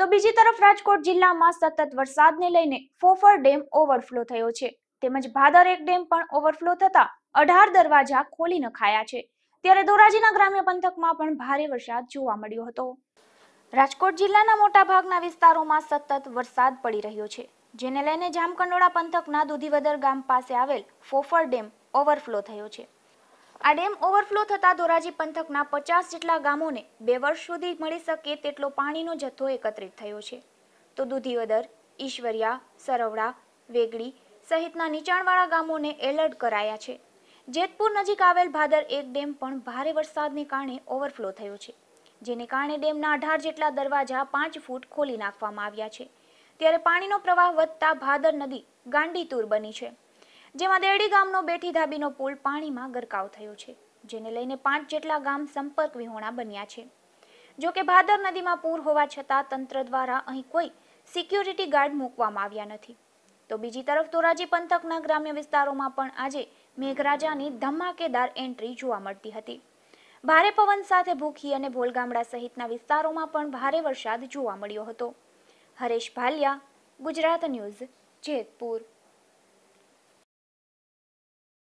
તો બીજી તરફ રાજકોટ જિલ્લામાં સતત વરસાદને લઈને ફોફર ડેમ ઓવરફ્લો થયો છે તેમજ ભાદર એક ડેમ પણ ઓવરફ્લો થતા અઢાર દરવાજા ખોલી નખાયા છે ત્યારે ધોરાજીના ગ્રામ્ય પંથકમાં પણ ભારે વરસાદ જોવા મળ્યો હતો રાજકોટ જિલ્લાના મોટા ભાગના વિસ્તારોમાં સતત વરસાદ પડી રહ્યો છે જેને લઈને જામકંડોળા પંથકના દુધીવદર ગામ પાસે આવેલ ફોફર ડેમ ઓવરફ્લો થયો છે આ ડેમ ઓવરફ્લો થતાં ધોરાજી પંથકના પચાસ જેટલા ગામોને બે વર્ષ સુધી મળી શકે તેટલો પાણીનો જથ્થો એકત્રિત થયો છે તો દુધીવદર ઈશ્વરિયા સરવડા વેગડી સહિતના નીચાણવાળા ગામોને એલર્ટ કરાયા છે જેતપુર નજીક આવેલ ભાદર એક ડેમ પણ ભારે વરસાદને કારણે ઓવરફ્લો થયો છે જેને કારણે ડેમના અઢાર જેટલા દરવાજા પાંચ ફૂટ ખોલી નાખવામાં આવ્યા છે ત્યારે પાણીનો પ્રવાહ વધતા ભાદર નદી ગાંડીતુર બની છે જેમાં દેડી ગામનો બેઠી ધાબીનો પુલ પાણીમાં ગરકાવ થયો છે જેને લઈને પાંચ જેટલા ગામ સંપર્ક વિહોણા બન્યા છે જો કે ભાદર નદીમાં પૂર હોવા છતાં તંત્ર દ્વારા અહીં કોઈ સિક્યુરિટી ગાર્ડ મૂકવામાં આવ્યા નથી તો બીજી તરફ ધોરાજી પંથકના ગ્રામ્ય વિસ્તારોમાં પણ આજે મેઘરાજાની ધમાકેદાર એન્ટ્રી જોવા મળતી હતી ભારે પવન સાથે ભૂખી અને ભોલગામડા સહિતના વિસ્તારોમાં પણ ભારે વરસાદ જોવા મળ્યો હતો હરેશ ભાલિયા ગુજરાત ન્યૂઝ જેતપુર